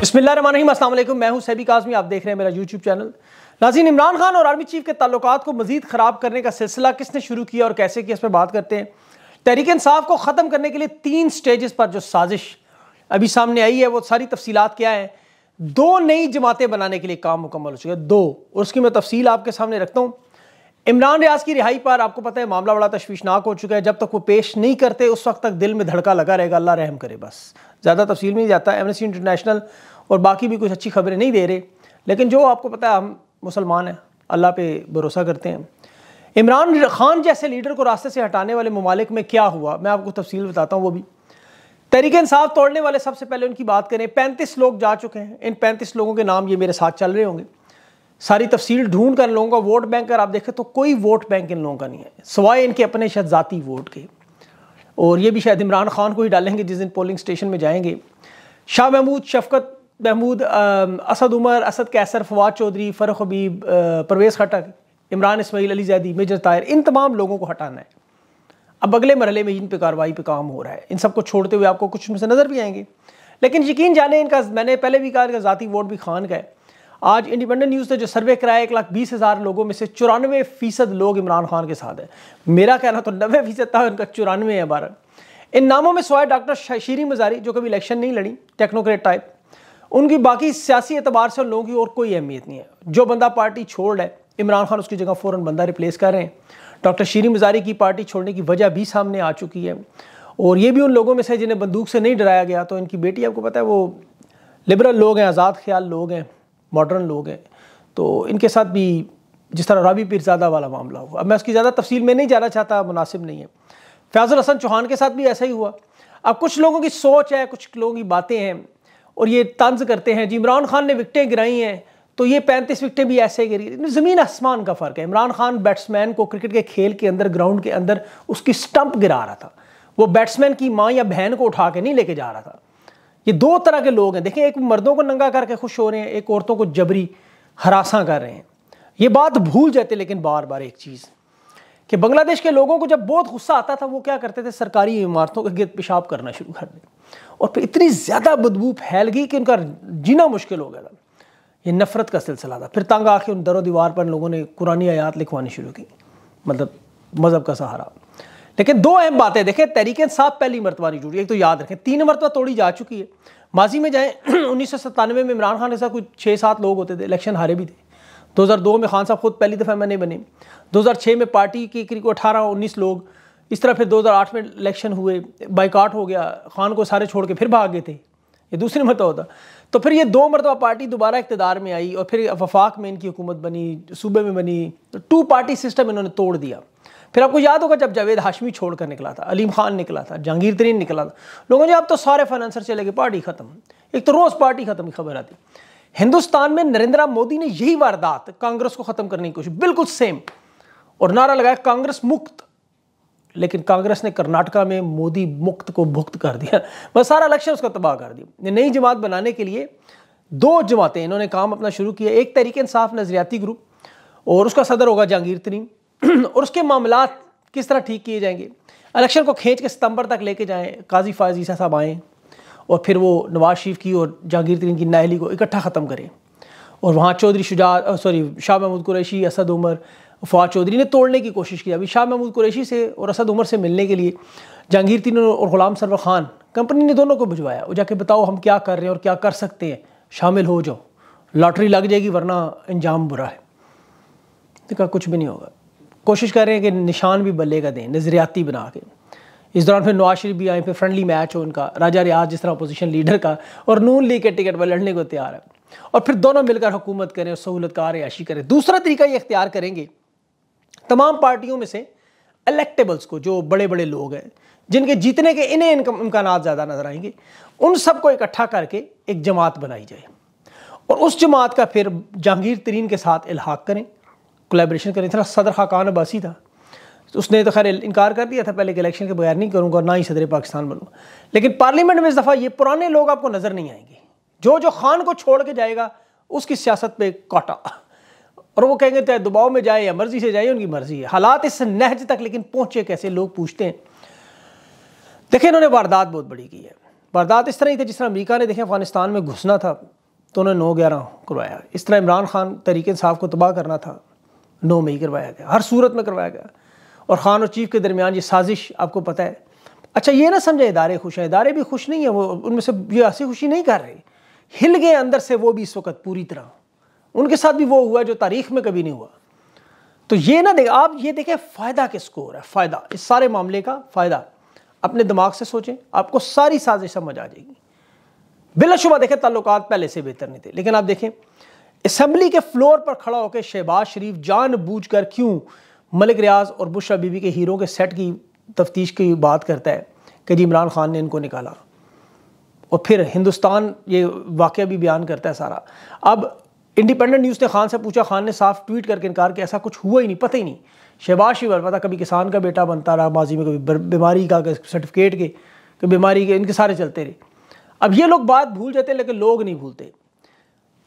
बसमिलीम अल्लाम मैं हूं सैबी काजमी आप देख रहे हैं मेरा यूट्यूब चैनल नाजीन इमरान खान और आर्मी चीफ के ताल्लुक को मजीद ख़राब करने का सिलसिला किसने शुरू किया और कैसे किया इस पर बात करते हैं तहरीक इंसाफ को ख़त्म करने के लिए तीन स्टेजेस पर जो साजिश अभी सामने आई है वो सारी तफसीत क्या है दो नई जमातें बनाने के लिए काम मुकम्मल हो चुका है दो और उसकी मैं तफसील आपके सामने रखता हूँ इमरान रियाज की रिहाई पर आपको पता है मामला बड़ा तशवीशनाक हो चुका है जब तक वो पेश नहीं करते उस वक्त तक दिल में धड़का लगा रहेगा अल्लाह रहम करे बस ज़्यादा तफसील में जाता है एमनेसी इंटरनेशनल और बाकी भी कुछ अच्छी खबरें नहीं दे रहे लेकिन जो आपको पता है हम मुसलमान हैं अल्लाह पे भरोसा करते हैं इमरान खान जैसे लीडर को रास्ते से हटाने वाले ममालिक में क्या हुआ मैं आपको तफसील बताता हूँ वो भी तरीके इंसाफ तोड़ने वाले सबसे पहले उनकी बात करें पैंतीस लोग जा चुके हैं इन पैंतीस लोगों के नाम ये मेरे साथ चल रहे होंगे सारी तफसील ढूंढ कर लोगों का वोट बैंक कर आप देखें तो कोई वोट बैंक इन लोगों का नहीं है सवाए इनके अपने शायद ज़ाती वोट के और ये भी शायद इमरान खान को ही डालेंगे जिस दिन पोलिंग स्टेशन में जाएंगे शाह महमूद शफकत महमूद असद उमर असद कैसर फवाद चौधरी फ़रुख हबीब परवेज़ खटक इमरान इसमाइल अली जैदी मेजर तायर इन तमाम लोगों को हटाना है अब अगले मरहले में इन पे कार्रवाई पर काम हो रहा है इन सबको छोड़ते हुए आपको कुछ में से नज़र भी आएंगे लेकिन यकीन जाने इनका मैंने पहले भी कहा इनका ज़ाती वोट भी खान का है आज इंडिपेंडेंट न्यूज़ ने जो सर्वे कराया एक लाख बीस हज़ार लोगों में से चौरानवे फ़ीसद लोग इमरान खान के साथ हैं मेरा कहना तो नबे फ़ीसद था उनका चौरानवे है बारह इन नामों में सवाए डॉक्टर शीरी मजारी जो कभी इलेक्शन नहीं लड़ी टेक्नोक्रेट टाइप उनकी बाकी सियासी एतबार से उन लोगों की और कोई अहमियत नहीं है जो बंदा पार्टी छोड़ रहा है इमरान खान उसकी जगह फ़ौर बंदा रिप्लेस कर रहे हैं डॉक्टर शीरी मजारी की पार्टी छोड़ने की वजह भी सामने आ चुकी है और ये भी उन लोगों में से जिन्हें बंदूक से नहीं डराया गया तो इनकी बेटी आपको पता है वो लिबरल लोग हैं आज़ाद ख्याल लोग हैं मॉडर्न लोग हैं तो इनके साथ भी जिस तरह रबी पीरजादा वाला मामला हुआ अब मैं उसकी ज़्यादा तफसील में नहीं जाना चाहता मुनासिब नहीं है फैजल हसन चौहान के साथ भी ऐसा ही हुआ अब कुछ लोगों की सोच है कुछ लोगों की बातें हैं और ये तंज करते हैं जी इमरान खान ने विकटें गिराई हैं तो ये पैंतीस विकटें भी ऐसे गिरी ज़मीन आसमान का फ़र्क है इमरान खान बैट्समैन को क्रिकेट के खेल के अंदर ग्राउंड के अंदर उसकी स्टंप गिरा रहा था वो बैट्समैन की माँ या बहन को उठा के नहीं लेके जा रहा था ये दो तरह के लोग हैं देखें एक मर्दों को नंगा करके खुश हो रहे हैं एक औरतों को जबरी हरासा कर रहे हैं ये बात भूल जाते लेकिन बार बार एक चीज़ कि बांग्लादेश के लोगों को जब बहुत गुस्सा आता था वो क्या करते थे सरकारी इमारतों के गिरद पेशाब करना शुरू कर दें और फिर इतनी ज़्यादा बदबू फैल गई कि उनका जीना मुश्किल हो गया था ये नफरत का सिलसिला था फिर तंग आके उन दरों दीवार पर लोगों ने कुरानी आयात लिखवानी शुरू की मतलब मज़हब का सहारा लेकिन दो अहम बातें देखें तहरीक साहब पहली मरतबा नहीं जुड़ी एक तो याद रखें तीन मरतबा तोड़ी जा चुकी है माजी में जाएँ उन्नीस सौ सत्तानवे में इमरान खान के साथ कुछ छः सात लोग होते थे इलेक्शन हारे भी थे 2002 में खान साहब खुद पहली दफ़ा मैंने बने 2006 में पार्टी के करीब अठारह उन्नीस लोग इस तरह फिर 2008 में इलेक्शन हुए बाइकाट हो गया खान को सारे छोड़ के फिर भाग गए थे ये दूसरे मरतबा होता तो फिर ये दो मरतबा पार्टी दोबारा इकतदार में आई और फिर वफाक में इनकी हुकूमत बनी सूबे में बनी तो टू पार्टी सिस्टम इन्होंने तोड़ दिया फिर आपको याद होगा जब जावेद हाशमी छोड़कर निकला था अलीम खान निकला था जहांगीर तरीन निकला था लोगों ने अब तो सारे फाइनेंसर चले गए पार्टी ख़त्म एक तो रोज़ पार्टी ख़त्म की खबर आती हिंदुस्तान में नरेंद्र मोदी ने यही वारदात कांग्रेस को ख़त्म करने की कोशिश बिल्कुल सेम और नारा लगाया कांग्रेस मुक्त लेकिन कांग्रेस ने कर्नाटका में मोदी मुक्त को भुक्त कर दिया बस सारा लक्ष्य उसका तबाह कर दिया नई जमात बनाने के लिए दो जमातें इन्होंने काम अपना शुरू किया एक तहरीक इंसाफ नजरियाती ग्रुप और उसका सदर होगा जहांगीर तरीन और उसके मामला किस तरह ठीक किए जाएंगे इलेक्शन को खींच के सितंबर तक लेके जाएं काजी फायज साहब आएँ और फिर वो नवाज शरीफ की और जहांगीर तरीन की नाहली को इकट्ठा ख़त्म करें और वहाँ चौधरी शुजा सॉरी शाह महमूद कुरैशी असद उमर फवाद चौधरी ने तोड़ने की कोशिश की अभी शाह महमूद कुरैशी से और असद उमर से मिलने के लिए जहांगीर तरीन और ग़ुलाम सरवर खान कंपनी ने दोनों को भिजवाया वो जाके बताओ हम क्या कर रहे हैं और क्या कर सकते हैं शामिल हो जाओ लॉटरी लग जाएगी वरना इंजाम बुरा है तो कुछ भी नहीं होगा कोशिश कर रहे हैं कि निशान भी बल्ले का दें नज़रियाती बना के इस दौरान फिर नवाज शरीफ भी आए फिर फ्रेंडली मैच हो उनका राजा रियाज जिस तरह अपोजिशन लीडर का और नून लीग के टिकट पर लड़ने को तैयार है और फिर दोनों मिलकर हुकूमत करें और सहूलतकार याशी करें दूसरा तरीका ये इख्तियार करेंगे तमाम पार्टियों में से अलेक्टेबल्स को जो बड़े बड़े लोग हैं जिनके जीतने के इन्हें इनकम इम्कान ज़्यादा नज़र आएंगे उन सबको इकट्ठा करके एक जमात बनाई जाए और उस जमात का फिर जहांगीर तरीन के साथ इलाहा करें कोलेब्रेशन करें था सदर खाकान अब्बासी था तो उसने तो खैर इनकार कर दिया था पहले के इलेक्शन के बगैर नहीं करूँगा ना ही सदर पाकिस्तान बनूँगा लेकिन पार्लियामेंट में इस दफ़ा ये पुराने लोग आपको नज़र नहीं आएंगे जो जो खान को छोड़ के जाएगा उसकी सियासत पे काटा और वो कहेंगे चाहे दबाव में जाए या मर्जी से जाए उनकी मर्जी है हालात इस नहज तक लेकिन पहुँचे कैसे लोग पूछते हैं देखिए इन्होंने वारदात बहुत बड़ी की है वारदात इस तरह ही थी जिस तरह अमरीका ने देखें अफगानिस्तान में घुसना था तो उन्होंने नौ ग्यारह करवाया इस तरह इमरान खान तरीके साहब को तबाह करना था नौ में ही करवाया गया हर सूरत में करवाया गया और ख़ान और चीफ के दरमियान ये साजिश आपको पता है अच्छा ये ना समझे इदारे खुश हैं इदारे भी खुश नहीं है वो उनमें से ये हंसी खुशी नहीं कर रहे हिल गए अंदर से वो भी इस वक्त पूरी तरह उनके साथ भी वो हुआ जो तारीख में कभी नहीं हुआ तो ये ना देख आप ये देखें फ़ायदा के हो रहा है फ़ायदा इस सारे मामले का फ़ायदा अपने दिमाग से सोचें आपको सारी साजिश समझ आ जाएगी बिलाशुबा देखें ताल्लुक पहले से बेहतर नहीं थे लेकिन आप देखें असम्बली के फ्लोर पर खड़ा होकर शहबाज शरीफ जान बूझ कर क्यों मलिक रियाज और बुशा बीबी के हीरो के सेट की तफ्तीश की बात करता है कि जी इमरान खान ने इनको निकाला और फिर हिंदुस्तान ये वाक़ भी बयान करता है सारा अब इंडिपेंडेंट न्यूज़ ने खान से पूछा खान ने साफ ट्वीट करके इनकार किया ऐसा कुछ हुआ ही नहीं पता ही नहीं शहबाज शरीफ पता कभी किसान का बेटा बनता रहा माजी में कभी बीमारी का सर्टिफिकेट के कभी बीमारी के इनके सारे चलते रहे अब ये लोग बात भूल जाते लेकिन लोग नहीं भूलते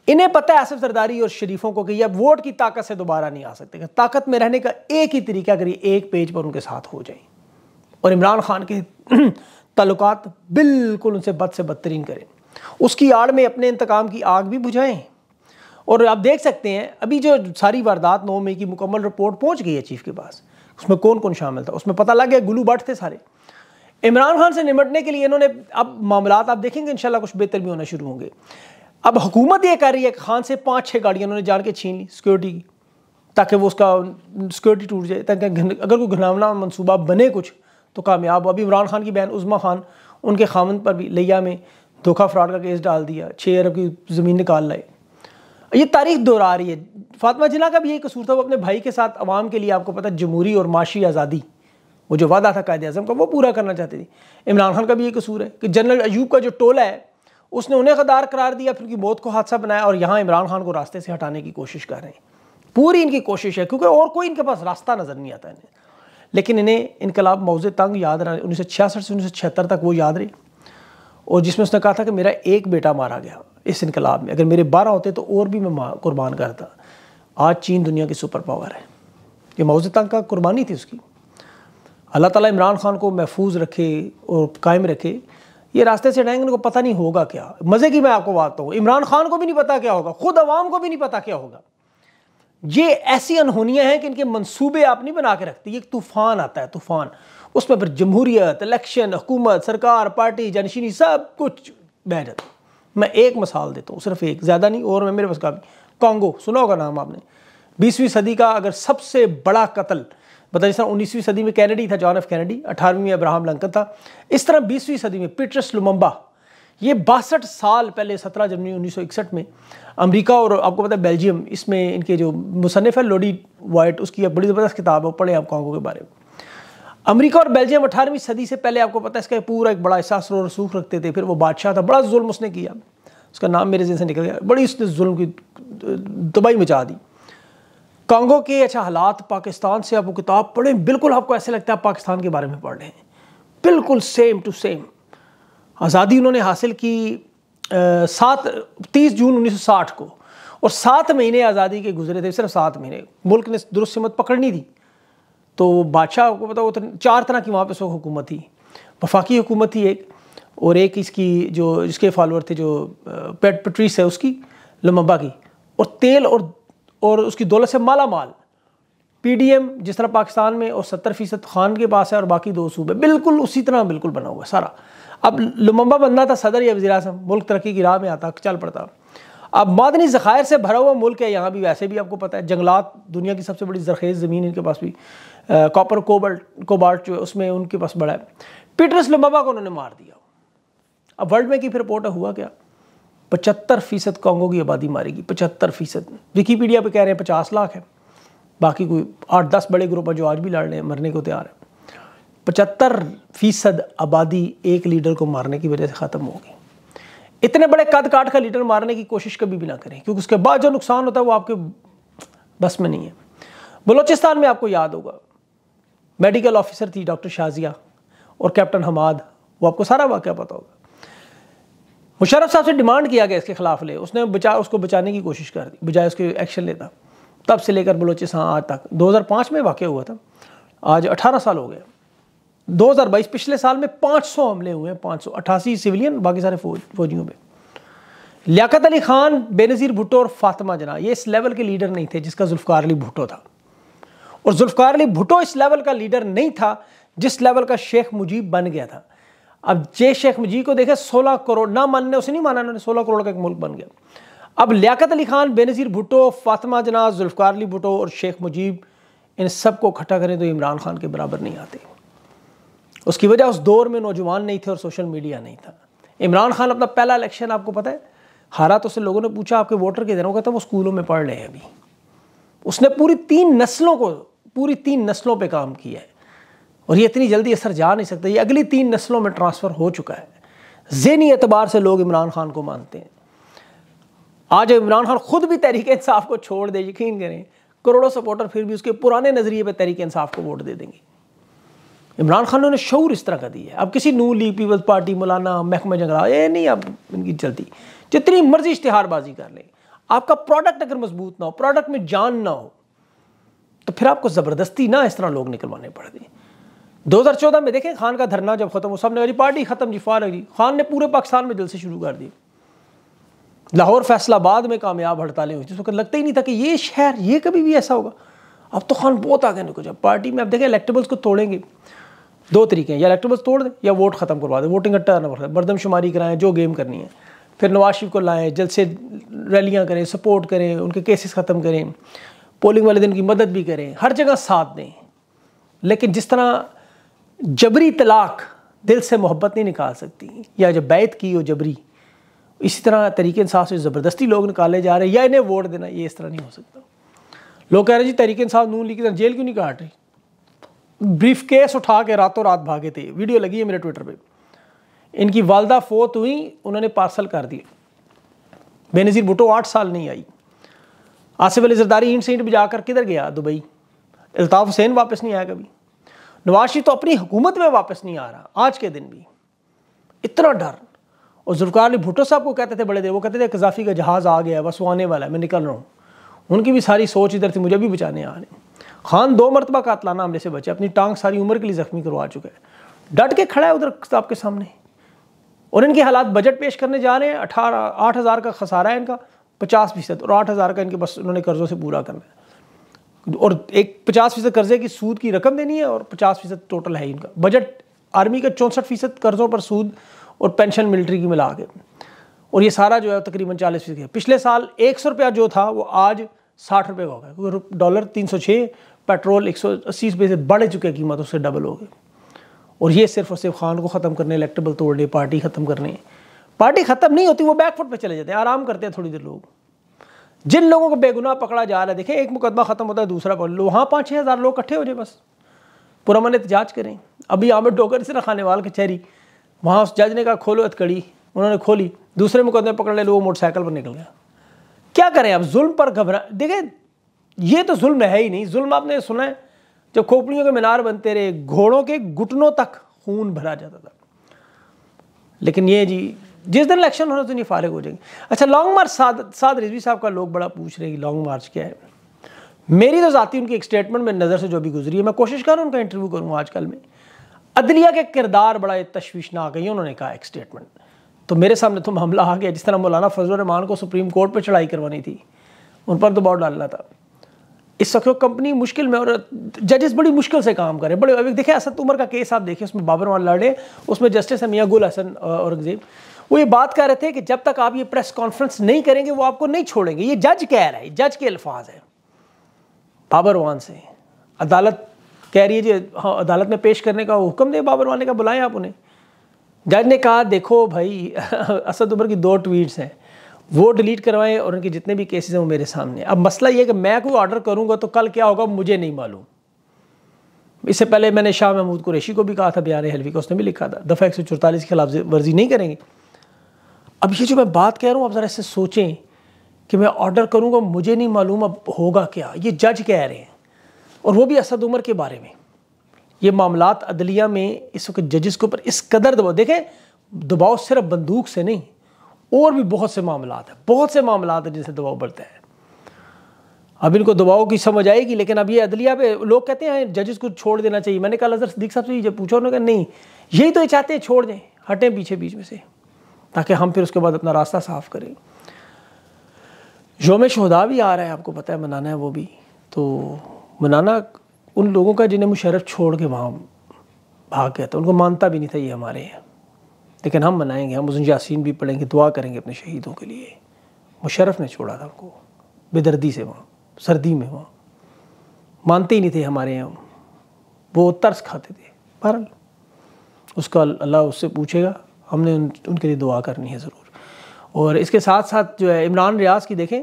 इन्हें पता है आसिफ सरदारी और शरीफों को कि अब वोट की ताकत से दोबारा नहीं आ सकते ताकत में रहने का एक ही तरीका अगर ये एक पेज पर उनके साथ हो जाए और इमरान खान के तल्लुक बिल्कुल उनसे बद से बदतरीन करें उसकी आड़ में अपने इंतकाम की आग भी बुझाएं और आप देख सकते हैं अभी जो सारी वारदात नौ मई की मुकम्मल रिपोर्ट पहुंच गई है चीफ के पास उसमें कौन कौन शामिल था उसमें पता लग गया गुलू बट थे सारे इमरान खान से निमटने के लिए इन्होंने अब मामला आप देखेंगे इनशाला कुछ बेहतर भी होना शुरू होंगे अब हुकूमत ये कह रही है खान से पाँच छः गाड़ियाँ उन्होंने जान के छीन ली सिक्योरिटी की ताकि वो उसका सिक्योरिटी टूट जाए ताकि अगर कोई घनावना मनसूबा बने कुछ तो कामयाब हो अभी इमरान खान की बहन उज़मा खान उनके खामन पर भी लिया में धोखा फ्रॉड का केस डाल दिया छः अरब की ज़मीन निकाल लाए ये तारीख दोहरा रही है फातमा जिला का भी यही कसूर था वो अपने भाई के साथ आवाम के लिए आपको पता जमहूरी और माशी आज़ादी वो जो वादा था कायद अजम का वो पूरा करना चाहती थी इमरान खान का भी ये कसूर है कि जनरल अयूब का जो टोला है उसने उन्हें गदार करार दिया फिर उनकी मौत को हादसा बनाया और यहाँ इमरान खान को रास्ते से हटाने की कोशिश कर रहे हैं पूरी इनकी कोशिश है क्योंकि और कोई इनके पास रास्ता नज़र नहीं आता इन्हें लेकिन इन्हें इनकलाब मौज तंग याद रहा उन्नीस सौ छियासठ से उन्नीस सौ छिहत्तर तक वो याद रही और जिसमें उसने कहा था कि मेरा एक बेटा मारा गया इस इनकलाब में अगर मेरे बारह होते तो और भी मैं कुर्बान करता आज चीन दुनिया की सुपर पावर है ये मौज तंग का कुर्बानी थी उसकी अल्लाह ताला इमरान खान को महफूज रखे और कायम रखे ये रास्ते से हटाएंगे उनको पता नहीं होगा क्या मज़े की मैं आपको बात हूँ इमरान खान को भी नहीं पता क्या होगा खुद आवाम को भी नहीं पता क्या होगा ये ऐसी अनहोनियाँ हैं कि इनके मंसूबे आप नहीं बना के रखते एक तूफ़ान आता है तूफ़ान उसमें फिर जमहूरियत इलेक्शन हुकूमत सरकार पार्टी जनशीनी सब कुछ बह जाता मैं एक मिसाल देता हूँ सिर्फ एक ज़्यादा नहीं और मैं मेरे पास काफ़ी कॉन्गो सुना होगा नाम आपने बीसवीं सदी का अगर सबसे बड़ा कत्ल बताइए सर उन्नीसवीं सदी में कैनेडी था जॉन एफ कैनेडी अठारहवीं में अब्राहम लंकन था इस तरह बीसवीं सदी में पीटर्स लुम्बा ये बासठ साल पहले 17 जनवरी 1961 में अमेरिका और आपको पता है बेल्जियम इसमें इनके जो मुसनफ़ है लोडी वाइट उसकी एक बड़ी ज़बरदस्त किताब है पढ़े आप कॉन्गो के बारे में अमेरिका और बेल्जियम अठारहवीं सदी से पहले आपको पता है इसका पूरा एक बड़ा एहसास और रसूख रखते थे फिर वो बादशाह था बड़ा जुल्म उसने किया उसका नाम मेरे जैसे निकल गया बड़ी उसने जुल्म की तबाही मचा दी कांगो के अच्छा हालात पाकिस्तान से आप वो किताब पढ़ें बिल्कुल आपको ऐसे लगता है आप पाकिस्तान के बारे में पढ़ रहे हैं बिल्कुल सेम टू सेम आज़ादी उन्होंने हासिल की सात तीस जून 1960 को और सात महीने आज़ादी के गुजरे थे सिर्फ सात महीने मुल्क ने दुरुस्त मत पकड़नी थी तो बादशाह को पता वो तो चार तरह की वहाँ पर हुकूमत थी वफाकी हुकूमत थी एक और एक इसकी जो इसके फॉलोअर थे जो पेट पट्रीस है उसकी लम्बा की और तेल और और उसकी दौलत से माला माल पीडीएम जिस तरह पाकिस्तान में और सत्तर फीसद खान के पास है और बाकी दो सूबे बिल्कुल उसी तरह बिल्कुल बना हुआ है सारा अब लुम्बा बनना था सदर या वजी अजम मुल्क तरक्की की राह में आता चल पड़ता अब मादनी ज़खायर से भरा हुआ मुल्क है यहाँ भी वैसे भी आपको पता है जंगलात दुनिया की सबसे बड़ी जरखेज़ ज़मीन इनके पास भी कॉपर कोबल्ट कोबाल्ट जो है उसमें उनके पास बड़ा है पीटर्स लुम्बा को उन्होंने मार दिया अब वर्ल्ड में की फिर रिपोर्ट हुआ क्या पचहत्तर फीसद कांगो की आबादी मारेगी पचहत्तर फीसद विकीपीडिया पे कह रहे हैं पचास लाख है बाकी कोई आठ दस बड़े ग्रुप है जो आज भी लड़ने मरने को तैयार है पचहत्तर फीसद आबादी एक लीडर को मारने की वजह से ख़त्म होगी इतने बड़े कद काट का लीडर मारने की कोशिश कभी भी ना करें क्योंकि उसके बाद जो नुकसान होता है वो आपके बस में नहीं है बलोचिस्तान में आपको याद होगा मेडिकल ऑफिसर थी डॉक्टर शाजिया और कैप्टन हमाद वो आपको सारा वाक्य पता होगा मुशरफ साहब से डिमांड किया गया इसके खिलाफ ले उसने बचा उसको बचाने की कोशिश कर दी बजाय उसके एक्शन लेता तब से लेकर बलोचिस्तान हाँ आज तक 2005 में वाक़ हुआ था आज 18 साल हो गए 2022 पिछले साल में 500 हमले हुए हैं पाँच सिविलियन बाकी सारे फौज फौजियों पर लियाकत अली खान बेनज़ीर भुट्टो और फातिमा जना ये इस लेवल के लीडर नहीं थे जिसका जुल्फ़ार अली भुट्टो था और जुल्फ़ार अली भुट्टो इस लेवल का लीडर नहीं था जिस लेवल का शेख मुजीब बन गया था अब जे शेख जी को देखे 16 करोड़ ना मानने उसे नहीं माना उन्होंने 16 करोड़ का एक मुल्क बन गया अब लियाकत अली खान बेनज़ीर भुटो फातिमा जनाज़ जुल्फ़ार अली भुटो और शेख मुजीब इन सब को इकट्ठा करें तो इमरान खान के बराबर नहीं आते उसकी वजह उस दौर में नौजवान नहीं थे और सोशल मीडिया नहीं था इमरान खान अपना पहला इलेक्शन आपको पता है हारा तो उससे लोगों ने पूछा आपके वोटर के दिनों का था वो स्कूलों में पढ़ रहे हैं अभी उसने पूरी तीन नस्लों को पूरी तीन नस्लों पर काम किया है और ये इतनी जल्दी असर जा नहीं सकता ये अगली तीन नस्लों में ट्रांसफ़र हो चुका है जहनी एतबार से लोग इमरान खान को मानते हैं आज इमरान खान खुद भी तहरीक इंसाफ को छोड़ दे यकीन करें करोड़ों सपोर्टर फिर भी उसके पुराने नज़रिए पर तहरीक इंसाफ को वोट दे देंगे इमरान खान ने शूर इस तरह का दिया है अब किसी नू ली पीपल्स पार्टी मौलाना महकमा जंगला ये नहीं अब इनकी चलती जितनी मर्जी इश्तहारबाजी कर लें आपका प्रोडक्ट अगर मजबूत ना हो प्रोडक्ट में जान ना हो तो फिर आपको ज़बरदस्ती ना इस तरह लोग निकलवाने पड़ दें 2014 में देखें खान का धरना जब खत्म हो सबने कहा पार्टी खत्म जी फार जी खान ने पूरे पाकिस्तान में जलसे शुरू कर दिए लाहौर फैसलाबाद में कामयाब हड़तालें हुई जिस वक्त तो लगता ही नहीं था कि ये शहर ये कभी भी ऐसा होगा अब तो खान बहुत आगे निकल जाए पार्टी में अब देखें इलेक्टेबल्स को तोड़ेंगे दो तरीके हैं या इलेक्टेबल्स तोड़ दें या वोट खत्म करवा दें वोटिंग अट्टा नंबर बर्दमशुमारी कराएं जो गेम करनी है फिर नवाज शरीफ को लाएँ जलसे रैलियाँ करें सपोर्ट करें उनके केसेस ख़त्म करें पोलिंग वाले दिन की मदद भी करें हर जगह साथ दें लेकिन जिस तरह जबरी तलाक दिल से मोहब्बत नहीं निकाल सकती या जब बैत की हो जबरी इसी तरह तरीके इंसाफ से ज़बरदस्ती लोग निकाले जा रहे हैं या इन्हें वोट देना ये इस तरह नहीं हो सकता लोग कह रहे हैं जी तरीके इंसाफ नून लीग की तरह जेल क्यों नहीं काट रही ब्रीफ केस उठा के रातों रात भागे थे वीडियो लगी है मेरे ट्विटर पर इनकी वालदा फोत हुई उन्होंने पार्सल कर दिया बेनज़ीर भुटो आठ साल नहीं आई आसिफ अली जरदारी ईंट से ईंट बजा कर किधर गया दुबई अल्ताफ़ हुसैन वापस नहीं आया कभी नवाज शरीफ तो अपनी हुकूमत में वापस नहीं आ रहा आज के दिन भी इतना डर और जुल्फ़ार अली भुटो साहब को कहते थे बड़े देर वो कहते थे कजाफी का जहाज़ आ गया बस वो आने वाला है मैं निकल रहा हूँ उनकी भी सारी सोच इधर थी मुझे भी बचाने आ हैं खान दो मरतबा कातलाना हमले से बचे अपनी टांग सारी उम्र के लिए ज़ख्मी करवा चुका है डट के खड़ा है उधर साहब के सामने और इनके हालात बजट पेश करने जा रहे हैं अठारह आठ हज़ार का खसारा है इनका पचास फीसद और आठ हज़ार का इनके बस उन्होंने कर्ज़ों से पूरा करना है और एक पचास फीसद कर्जे की सूद की रकम देनी है और पचास फीसद टोटल है इनका बजट आर्मी का चौंसठ फीसद कर्जों पर सूद और पेंशन मिलिट्री की मिला के और ये सारा जो है तकरीबन चालीस फीसद है पिछले साल एक सौ रुपया जो था वो आज साठ रुपये का हो गया क्योंकि डॉलर तीन सौ छः पेट्रोल एक सौ अस्सी रुपये से बढ़ चुके हैं कीमत उससे डबल हो गए और ये सिर्फ और सिर्फ खान को ख़त्म करने इलेक्टेबल तोड़ने पार्टी ख़त्म करने पार्टी ख़त्म नहीं होती वो बैकफुट पर चले जाते हैं आराम करते हैं थोड़ी देर लोग जिन लोगों को बेगुनाह पकड़ा जा रहा है देखें एक मुकदमा ख़त्म होता है दूसरा बोल लो वहाँ पाँच छः हज़ार लोग इकट्ठे हो जाए बस पुरमन एहतजाज करें अभी आमिर डोगर से रखाने वाल कचहरी वहाँ उस जज ने कहा खोलो हथकड़ी उन्होंने खोली दूसरे मुकदमे पकड़ ले वो मोटरसाइकिल पर निकल गया क्या करें अब जुल्म पर घबरा देखें ये तो जुल्म है ही नहीं जुल्म आपने सुना है जब खोपड़ियों के मीनार बनते रहे घोड़ों के घुटनों तक खून भरा जाता था लेकिन ये जी जिस दिन इलेक्शन होना तो नहीं फारिग हो जाएंगे अच्छा लॉन्ग मार्च साद साद रिजवी साहब का लोग बड़ा पूछ रहे हैं लॉन्ग मार्च क्या है मेरी तो ज़ाती उनकी एक स्टेटमेंट में नज़र से जो भी गुजरी है मैं कोशिश कर रहा हूँ उनका इंटरव्यू करूँ आजकल में अदलिया के किरदार बड़ा तशवीशनाक है उन्होंने कहा एक स्टेटमेंट तो मेरे सामने तो मामला आ गया जिस तरह मौलाना फजल रहमान को सुप्रीम कोर्ट पर चढ़ाई करवानी थी उन पर दबाव तो डालना था इस वक्त कंपनी मुश्किल में और जजेस बड़ी मुश्किल से काम करें बड़े अभी देखें असद उमर का केस आप देखें उसमें बाबर मान लाडे उसमें जस्टिस है मियाँ गुल हसन औरंगजेब और वो ये बात कह रहे थे कि जब तक आप ये प्रेस कॉन्फ्रेंस नहीं करेंगे वो आपको नहीं छोड़ेंगे ये जज कह रहा है जज के अल्फाज हैं बाबरवान से अदालत कह रही है जी हाँ अदालत में पेश करने का हुक्म दे बाबरवान ने कहा बुलाएं आप उन्हें जज ने कहा देखो भाई असद उमर की दो ट्वीट्स हैं वो डिलीट करवाएं और उनके जितने भी केसेस हैं वो मेरे सामने अब मसला ये है कि मैं कोई ऑर्डर करूँगा तो कल क्या होगा मुझे नहीं मालूम इससे पहले मैंने शाह महमूद कुरेशी को भी कहा था बयान हलवी का उसने भी लिखा था दफ़ा एक सौ के खिलाफ वर्जी नहीं करेंगे अब ये जो मैं बात कह रहा हूँ आप ज़रा ऐसे सोचें कि मैं ऑर्डर करूँगा मुझे नहीं मालूम अब होगा क्या ये जज कह रहे हैं और वो भी असद उमर के बारे में ये मामला अदलिया में इस वक्त जजेस के ऊपर इस कदर दबाव देखें दबाव सिर्फ बंदूक से नहीं और भी बहुत से मामला हैं बहुत से मामला हैं जिनसे दबाव बढ़ता है अब इनको दबाव की समझ आएगी लेकिन अब ये अदलिया पे लोग कहते हैं जजेस हाँ, को छोड़ देना चाहिए मैंने कहा अजहर सदीक साहब से ये पूछा उन्होंने कहा नहीं यही तो ये चाहते हैं छोड़ दें हटें पीछे बीच में से ताकि हम फिर उसके बाद अपना रास्ता साफ़ करें योम शहदा भी आ रहा है आपको पता है मनाना है वो भी तो मनाना उन लोगों का जिन्हें मुशरफ छोड़ के वहाँ भाग गया था उनको मानता भी नहीं था ये हमारे हैं लेकिन हम मनाएंगे हम उस यासिन भी पढ़ेंगे दुआ करेंगे अपने शहीदों के लिए मुशरफ ने छोड़ा था उनको बेदर्दी से वहाँ सर्दी में वहाँ मानते ही नहीं थे हमारे यहाँ वो तरस खाते थे बहरहाल उसका अल्लाह उससे पूछेगा हमने उन, उनके लिए दुआ करनी है ज़रूर और इसके साथ साथ जो है इमरान रियाज की देखें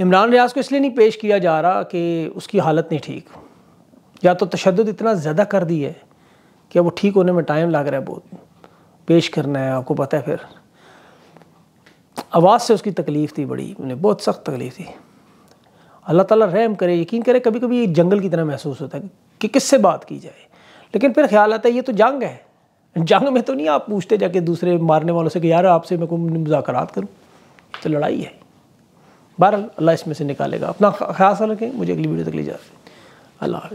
इमरान रियाज को इसलिए नहीं पेश किया जा रहा कि उसकी हालत नहीं ठीक या तो तशद इतना ज़्यादा कर दी है कि वो ठीक होने में टाइम लग रहा है बहुत पेश करना है आपको पता है फिर आवाज़ से उसकी तकलीफ़ थी बड़ी उन्हें बहुत सख्त तकलीफ़ थी अल्लाह ताला रहम करे यकीन करे कभी कभी ये जंगल की तरह महसूस होता है कि किससे बात की जाए लेकिन फिर ख्याल आता है ये तो जंग है जंग में तो नहीं आप पूछते जाके दूसरे मारने वालों से कि यार आपसे मैं को मुजाकरात करूँ तो लड़ाई है बहरहाल अल्लाह इसमें से निकालेगा अपना ख्याल रखें मुझे अगली वीडियो तक ले जा अल्लाह